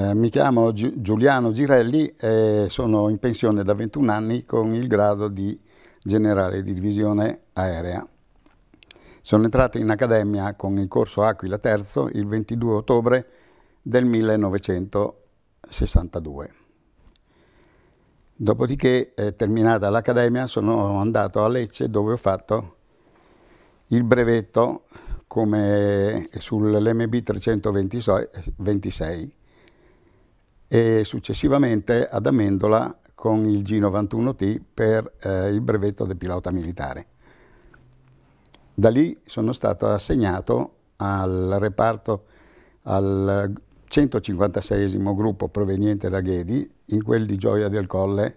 Eh, mi chiamo Gi Giuliano Girelli e sono in pensione da 21 anni con il grado di generale di divisione aerea. Sono entrato in accademia con il corso Aquila III il 22 ottobre del 1962. Dopodiché, eh, terminata l'accademia, sono andato a Lecce dove ho fatto il brevetto come sull'MB 326 e successivamente ad Amendola con il G91T per eh, il brevetto del pilota militare. Da lì sono stato assegnato al reparto al 156 gruppo proveniente da Ghedi, in quel di Gioia del Colle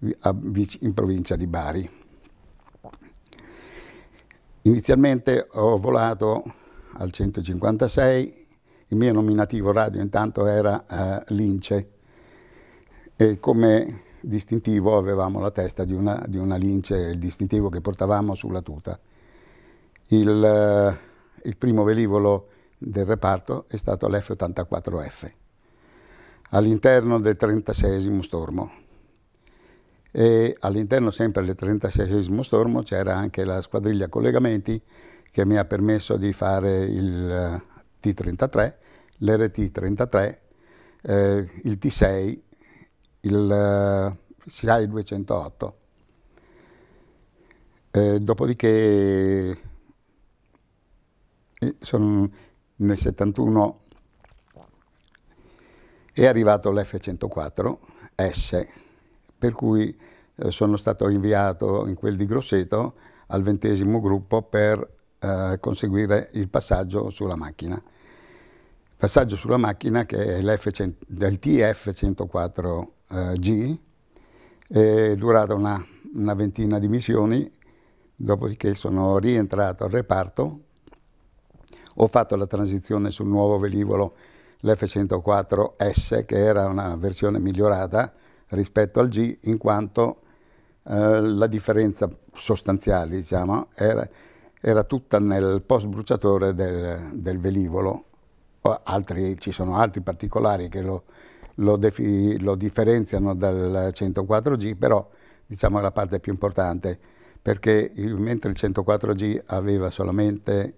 in provincia di Bari. Inizialmente ho volato al 156 il mio nominativo radio intanto era eh, lince e come distintivo avevamo la testa di una, di una lince, il distintivo che portavamo sulla tuta. Il, eh, il primo velivolo del reparto è stato l'F-84F all'interno del 36 stormo e all'interno sempre del 36 stormo c'era anche la squadriglia collegamenti che mi ha permesso di fare il T33, l'RT33, eh, il T6, il eh, SIAI 208. Eh, dopodiché eh, sono, nel 71 è arrivato l'F104S, per cui eh, sono stato inviato in quel di Grosseto al ventesimo gruppo per eh, conseguire il passaggio sulla macchina. Passaggio sulla macchina che è del TF104G, eh, è durata una, una ventina di missioni, dopodiché sono rientrato al reparto, ho fatto la transizione sul nuovo velivolo l'F104S che era una versione migliorata rispetto al G in quanto eh, la differenza sostanziale diciamo, era, era tutta nel post bruciatore del, del velivolo. Altri, ci sono altri particolari che lo, lo, defi, lo, differenziano dal 104G, però diciamo è la parte più importante, perché il, mentre il 104G aveva solamente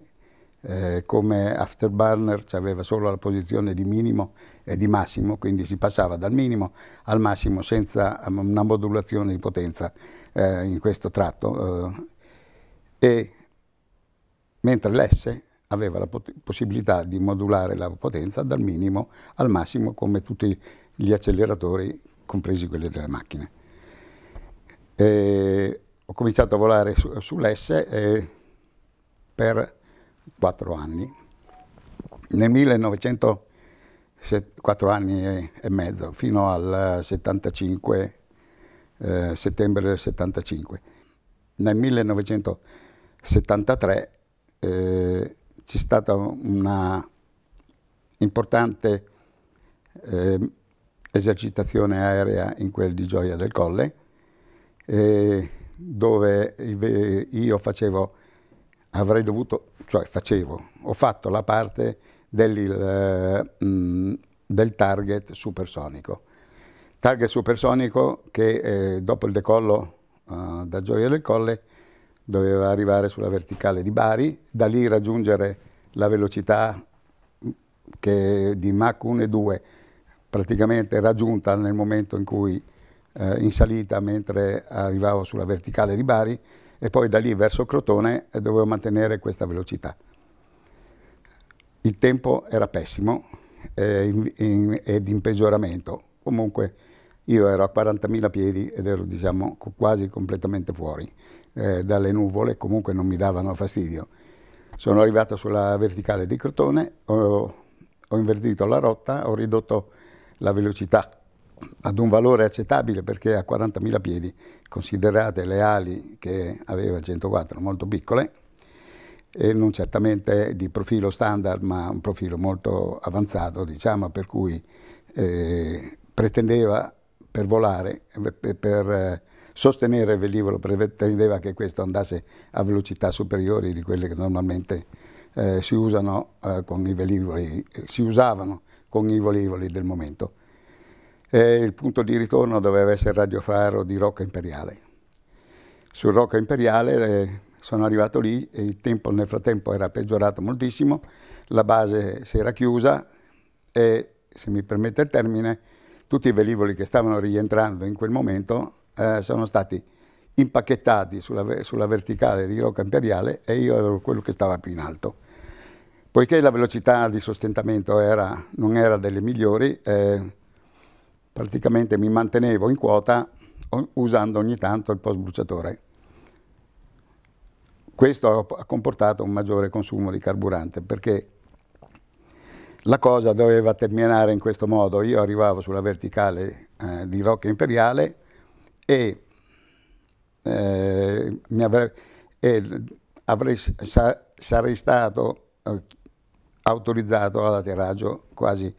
eh, come afterburner, cioè aveva solo la posizione di minimo e di massimo, quindi si passava dal minimo al massimo senza una modulazione di potenza eh, in questo tratto. Eh, e mentre l'S aveva la possibilità di modulare la potenza dal minimo al massimo come tutti gli acceleratori, compresi quelli delle macchine. E ho cominciato a volare su, sull'S eh, per quattro anni. Nel 1904 anni e mezzo, fino al 75, eh, settembre del 75. Nel 1973 eh, c'è stata una importante eh, esercitazione aerea in quel di Gioia del Colle, eh, dove io facevo, avrei dovuto, cioè facevo, ho fatto la parte del, mh, eh, mm, del target supersonico. Target supersonico che eh, dopo il decollo eh, da Gioia del Colle doveva arrivare sulla verticale di Bari, da lì raggiungere la velocità di Mach 1 e 2, praticamente raggiunta nel momento in cui eh, in salita mentre arrivavo sulla verticale di Bari e poi da lì verso Crotone eh, dovevo mantenere questa velocità. Il tempo era pessimo eh, in, in, ed in peggioramento, comunque io ero a 40.000 piedi ed ero diciamo, quasi completamente fuori eh, dalle nuvole, comunque non mi davano fastidio. Sono arrivato sulla verticale di Crotone, ho, ho invertito la rotta, ho ridotto la velocità ad un valore accettabile perché a 40.000 piedi, considerate le ali che aveva il 104 molto piccole, e non certamente di profilo standard ma un profilo molto avanzato, diciamo, per cui eh, pretendeva per volare, eh, per, per eh, sostenere il velivolo pretendeva che questo andasse a velocità superiori di quelle che normalmente eh, si, usano, eh, con velivoli, si usavano con i velivoli del momento. E eh, il punto di ritorno doveva essere il radiofaro di Rocca Imperiale. Sul Rocca Imperiale eh, sono arrivato lì e il tempo nel frattempo era peggiorato moltissimo, la base si era chiusa e, se mi permette il termine, tutti i velivoli che stavano rientrando in quel momento eh, sono stati impacchettati sulla, sulla verticale di Rocca Imperiale e io ero quello che stava più in alto. Poiché la velocità di sostentamento era, non era delle migliori, eh, praticamente mi mantenevo in quota usando ogni tanto il post bruciatore. Questo ha comportato un maggiore consumo di carburante perché la cosa doveva terminare in questo modo. Io arrivavo sulla verticale eh, di Rocca Imperiale, e, eh, avrei, e avrei, sa, sarei stato eh, autorizzato all'atterraggio quasi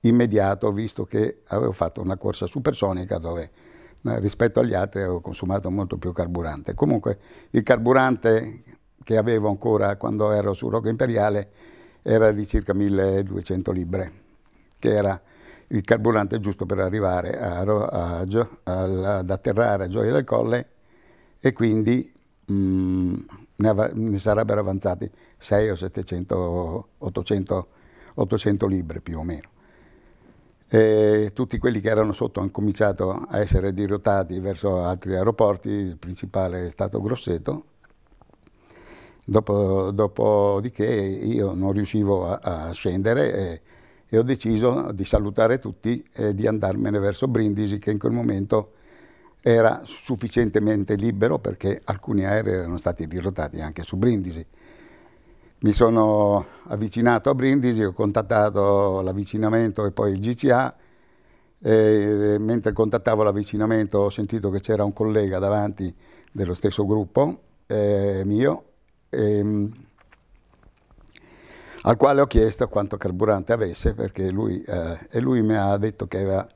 immediato visto che avevo fatto una corsa supersonica dove eh, rispetto agli altri avevo consumato molto più carburante. Comunque il carburante che avevo ancora quando ero su Rocco Imperiale era di circa 1200 libbre, che era il carburante giusto per arrivare a, a, a, ad atterrare a Gioia del Colle e quindi mh, mm, ne, ne, sarebbero avanzati 6 o 700, 800, 800 libbre più o meno. E tutti quelli che erano sotto hanno cominciato a essere dirottati verso altri aeroporti, il principale è stato Grosseto, Dopo, dopodiché io non riuscivo a, a scendere e ho deciso di salutare tutti e di andarmene verso Brindisi che in quel momento era sufficientemente libero perché alcuni aerei erano stati dirottati anche su Brindisi. Mi sono avvicinato a Brindisi, ho contattato l'avvicinamento e poi il GCA. E mentre contattavo l'avvicinamento ho sentito che c'era un collega davanti dello stesso gruppo eh, mio e, ehm, al quale ho chiesto quanto carburante avesse perché lui, eh, e lui mi ha detto che aveva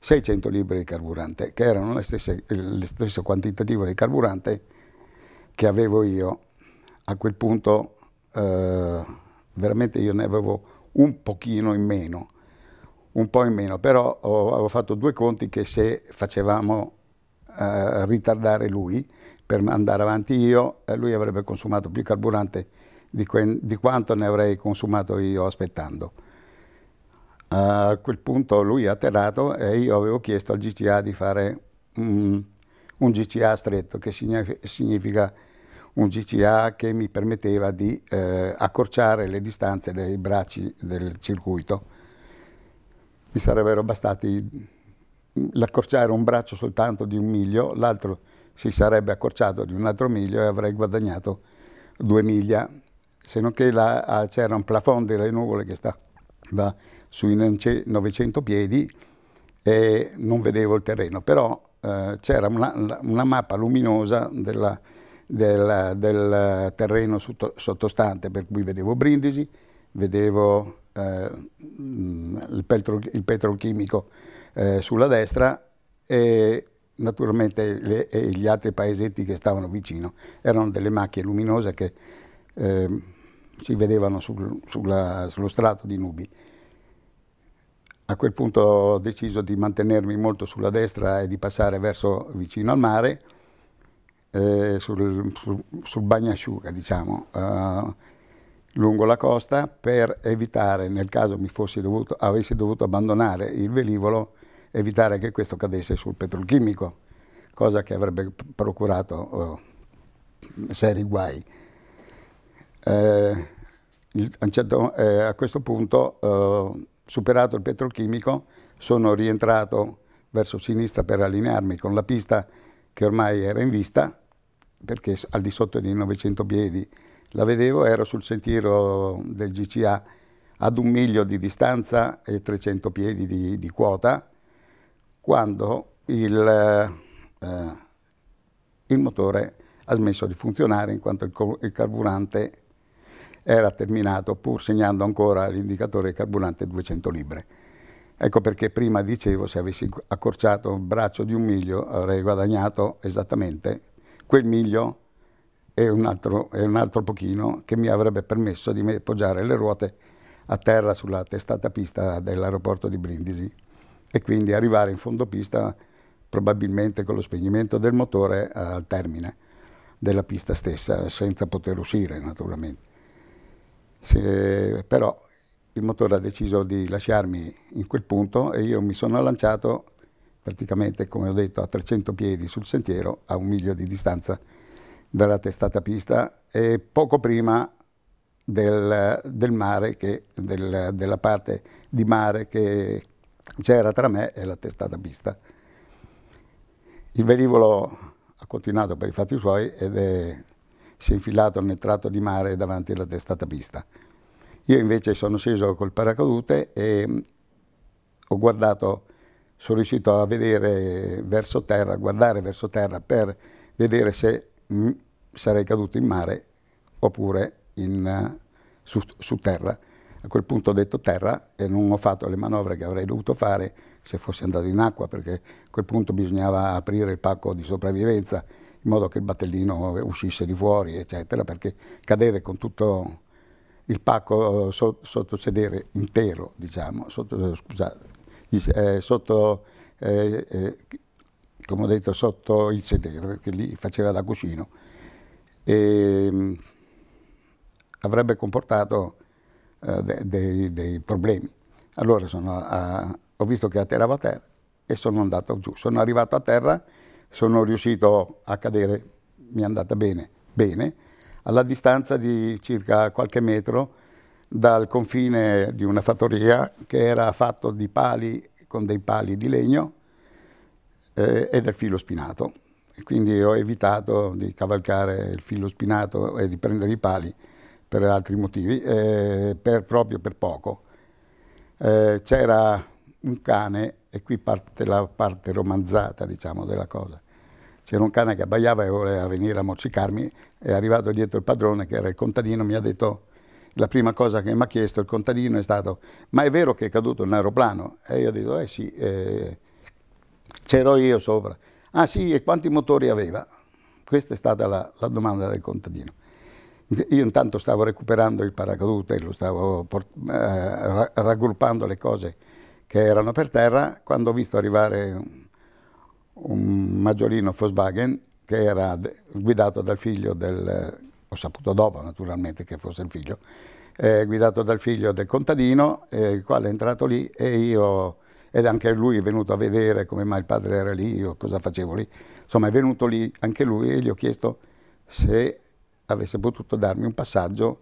600 libri di carburante, che erano le stesse, le stesse quantitativo di carburante che avevo io. A quel punto eh, veramente io ne avevo un pochino in meno, un po' in meno, però ho, avevo fatto due conti che se facevamo eh, ritardare lui per andare avanti io, eh, lui avrebbe consumato più carburante di, di quanto ne avrei consumato io aspettando. A quel punto lui è atterrato e io avevo chiesto al GCA di fare mm, un GCA stretto, che significa un GCA che mi permetteva di eh, accorciare le distanze dei bracci del circuito. Mi sarebbero bastati l'accorciare un braccio soltanto di un miglio, l'altro si sarebbe accorciato di un altro miglio e avrei guadagnato due miglia se non che ah, c'era un plafond delle nuvole che stava sui 900 piedi e non vedevo il terreno, però eh, c'era una, una, mappa luminosa della, della, del terreno sotto, sottostante, per cui vedevo Brindisi, vedevo eh, il, petro, il, petrochimico eh, sulla destra e naturalmente le, e gli altri paesetti che stavano vicino. Erano delle macchie luminose che ehm, si vedevano sul, sulla, sullo strato di nubi. A quel punto ho deciso di mantenermi molto sulla destra e di passare verso vicino al mare, eh, sul, sul, sul, bagnasciuga, diciamo, eh, lungo la costa per evitare, nel caso mi fossi dovuto, avessi dovuto abbandonare il velivolo, evitare che questo cadesse sul petrolchimico, cosa che avrebbe procurato eh, seri guai. Eh, a, certo, eh, a, questo punto, eh, superato il petrolchimico, sono rientrato verso sinistra per allinearmi con la pista che ormai era in vista, perché al di sotto di 900 piedi la vedevo, ero sul sentiero del GCA ad un miglio di distanza e 300 piedi di, di quota, quando il, eh, il, motore ha smesso di funzionare in quanto il, il carburante era terminato pur segnando ancora l'indicatore carburante 200 libre. Ecco perché prima dicevo se avessi accorciato un braccio di un miglio avrei guadagnato esattamente quel miglio e un altro, e un altro pochino che mi avrebbe permesso di poggiare le ruote a terra sulla testata pista dell'aeroporto di Brindisi e quindi arrivare in fondo pista probabilmente con lo spegnimento del motore al termine della pista stessa senza poter uscire naturalmente. Se, però il motore ha deciso di lasciarmi in quel punto e io mi sono lanciato praticamente, come ho detto, a 300 piedi sul sentiero a un miglio di distanza dalla testata pista e poco prima del, del mare che, del, della parte di mare che c'era tra me e la testata pista. Il velivolo ha continuato per i fatti suoi ed è si è infilato nel tratto di mare davanti alla testata pista. Io invece sono sceso col paracadute e mm, ho guardato, sono riuscito a vedere verso terra, guardare verso terra per vedere se mm, sarei caduto in mare oppure in, eh, su, su terra. A quel punto ho detto terra e non ho fatto le manovre che avrei dovuto fare se fossi andato in acqua, perché a quel punto bisognava aprire il pacco di sopravvivenza in modo che il battellino uscisse di fuori, eccetera, perché cadere con tutto il pacco eh, so, sotto sedere intero, diciamo, sotto, eh, scusate, eh, sotto, eh, eh, come ho detto, sotto il sedere, perché lì faceva da cuscino, e, ehm, avrebbe comportato eh, de, de, dei, problemi. Allora a, ho visto che atterrava a terra e sono andato giù. Sono arrivato a terra sono riuscito a cadere, mi è andata bene, bene, alla distanza di circa qualche metro dal confine di una fattoria che era fatto di pali con dei pali di legno eh, e del filo spinato. Quindi ho evitato di cavalcare il filo spinato e di prendere i pali per altri motivi, eh, per, proprio per poco. Eh, c'era un cane, e qui parte la parte romanzata diciamo, della cosa, c'era un cane che abbaiava e voleva venire a morsicarmi, è arrivato dietro il padrone che era il contadino, mi ha detto, la prima cosa che mi ha chiesto il contadino è stato, ma è vero che è caduto un aeroplano? E io ho detto, eh sì, eh, c'ero io sopra. Ah sì, e quanti motori aveva? Questa è stata la, la domanda del contadino. Io intanto stavo recuperando il paracadute, lo stavo eh, raggruppando le cose che erano per terra, quando ho visto arrivare un maggiolino Volkswagen che era guidato dal figlio del, ho saputo dopo naturalmente che fosse il figlio, eh, guidato dal figlio del contadino, eh, il quale è entrato lì e io, ed anche lui è venuto a vedere come mai il padre era lì, io cosa facevo lì, insomma è venuto lì anche lui e gli ho chiesto se avesse potuto darmi un passaggio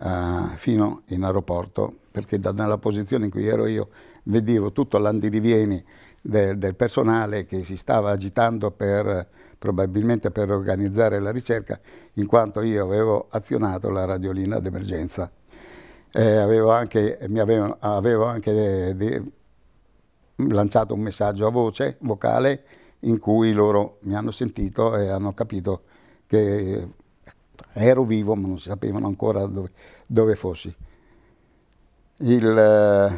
Uh, fino in aeroporto, perché da, dalla posizione in cui ero io vedevo tutto l'andirivieni del, del, personale che si stava agitando per, probabilmente per organizzare la ricerca, in quanto io avevo azionato la radiolina d'emergenza. Eh, avevo anche, mi avevano, avevo anche de, eh, de, lanciato un messaggio a voce, vocale, in cui loro mi hanno sentito e hanno capito che ero vivo, ma non si sapevano ancora dove, dove fossi. Il, eh,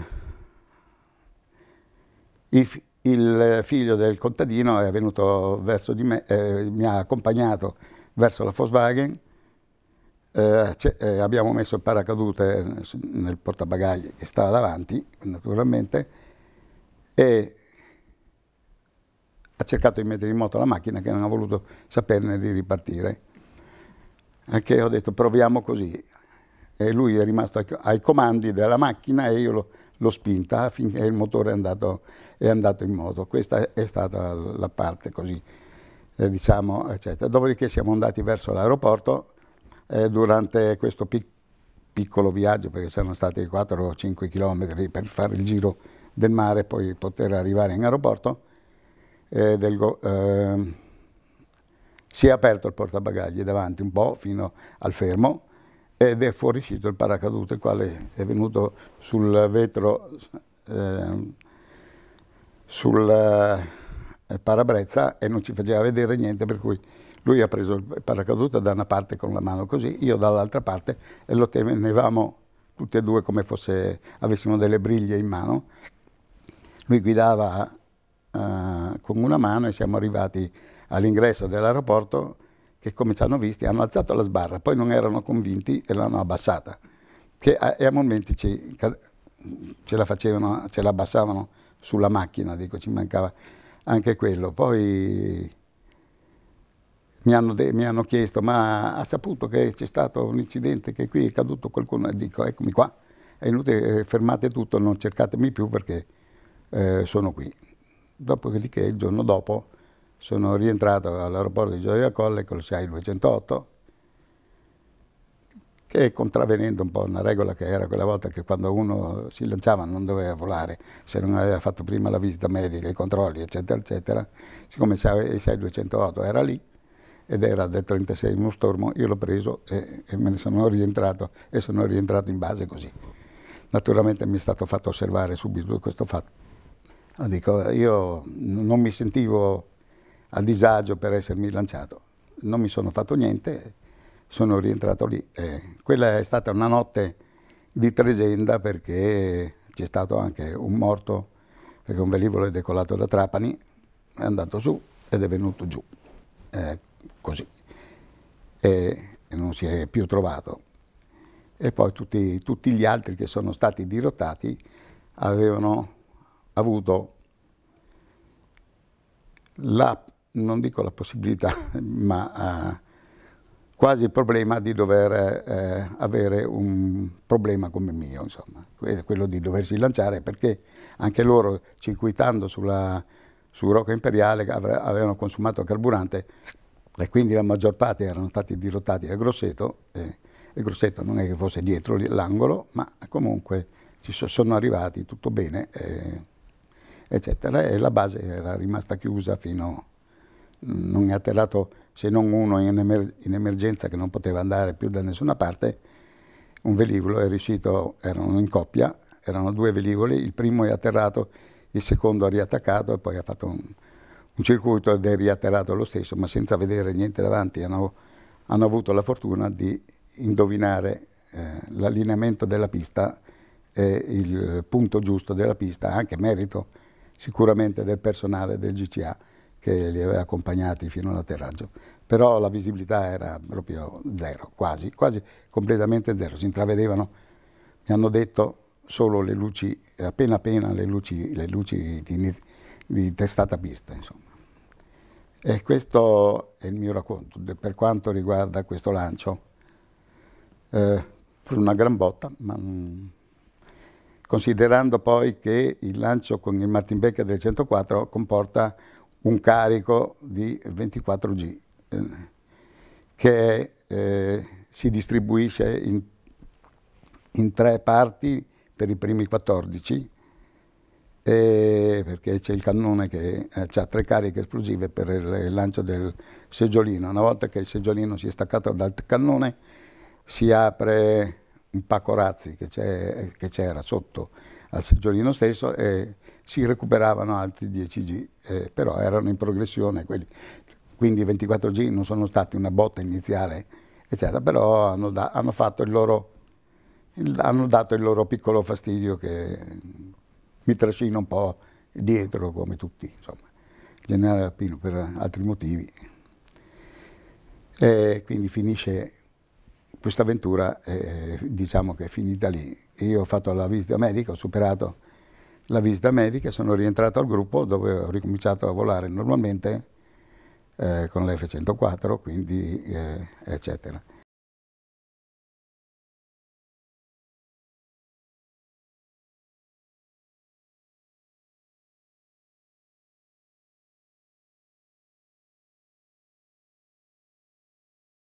il, il figlio del contadino è venuto verso di me, eh, mi ha accompagnato verso la Volkswagen, eh, eh, abbiamo messo il paracadute nel portabagagli che stava davanti, naturalmente, e ha cercato di mettere in moto la macchina che non ha voluto saperne di ripartire. Anche ho detto proviamo così. E lui è rimasto ai, ai comandi della macchina e io lo l'ho spinta finché il motore è andato, è andato, in moto. Questa è stata la parte così, eh, diciamo, eccetera. Dopodiché siamo andati verso l'aeroporto eh, durante questo pic piccolo viaggio, perché sono stati 4 o 5 chilometri per fare il giro del mare e poi poter arrivare in aeroporto, eh, del, ehm, si è aperto il portabagagli davanti un po' fino al fermo, ed è fuoriuscito il paracadute, il quale è venuto sul vetro, eh, sul eh, parabrezza e non ci faceva vedere niente, per cui lui ha preso il paracadute da una parte con la mano così, io dall'altra parte e lo tenevamo tutti e due come se avessimo delle briglie in mano. Lui guidava eh, con una mano e siamo arrivati all'ingresso dell'aeroporto che come ci hanno visti hanno alzato la sbarra, poi non erano convinti e l'hanno abbassata, che a, e a momenti ci, ce la facevano, ce la sulla macchina, dico, ci mancava anche quello. Poi mi hanno, mi hanno chiesto, ma ha saputo che c'è stato un incidente, che qui è caduto qualcuno? E dico, eccomi qua, è inutile, eh, fermate tutto, non cercatemi più perché eh, sono qui. Dopodiché il giorno dopo sono rientrato all'aeroporto di Gioia Colle col SIAI 208 che contravenendo un po' una regola che era quella volta che quando uno si lanciava non doveva volare se non aveva fatto prima la visita medica, i controlli eccetera eccetera siccome il SIAI 208 era lì ed era del 36 uno stormo, io l'ho preso e, e, me ne sono rientrato e sono rientrato in base così. Naturalmente mi è stato fatto osservare subito questo fatto. Dico, io non mi sentivo a disagio per essermi lanciato. Non mi sono fatto niente, sono rientrato lì. Eh, quella è stata una notte di tregenda perché c'è stato anche un morto, perché un velivolo è decollato da Trapani, è andato su ed è venuto giù, eh, così, e non si è più trovato. E poi tutti, tutti gli altri che sono stati dirottati avevano avuto la non dico la possibilità, ma eh, quasi il problema di dover eh, avere un problema come mio, insomma, quello di doversi lanciare, perché anche loro circuitando sulla, su Rocca Imperiale avevano consumato carburante e quindi la maggior parte erano stati dirottati a Grosseto, e, e Grosseto non è che fosse dietro l'angolo, ma comunque ci sono arrivati tutto bene, e, eccetera, e la base era rimasta chiusa fino a non è atterrato se non uno in, emer in, emergenza che non poteva andare più da nessuna parte, un velivolo è riuscito, erano in coppia, erano due velivoli, il primo è atterrato, il secondo ha riattaccato e poi ha fatto un, un circuito ed è riatterrato lo stesso, ma senza vedere niente davanti, hanno, hanno avuto la fortuna di indovinare eh, l'allineamento della pista e il punto giusto della pista, anche merito sicuramente del personale del GCA che li aveva accompagnati fino all'atterraggio, però la visibilità era proprio zero, quasi, quasi completamente zero, si intravedevano, mi hanno detto solo le luci, appena appena le luci, le luci di, di, testata pista. Insomma. E questo è il mio racconto per quanto riguarda questo lancio. Eh, una gran botta, ma mm, considerando poi che il lancio con il Martin Becker del 104 comporta un carico di 24G eh, che eh, si distribuisce in, in, tre parti per i primi 14 perché c'è il cannone che eh, ha tre cariche esplosive per il lancio del seggiolino. Una volta che il seggiolino si è staccato dal cannone si apre un pacco razzi che, c'era sotto al seggiolino stesso e si recuperavano altri 10G, eh, però erano in progressione quelli. Quindi i 24G non sono stati una botta iniziale, eccetera, però hanno, da, hanno, il loro, il, hanno dato il loro piccolo fastidio che mi trascina un po' dietro come tutti, insomma. Generale Appino per altri motivi. E quindi finisce questa avventura, eh, diciamo che è finita lì. Io ho fatto la visita medica, ho superato la visita medica sono rientrato al gruppo dove ho ricominciato a volare normalmente eh, con l'F-104, quindi eh, eccetera.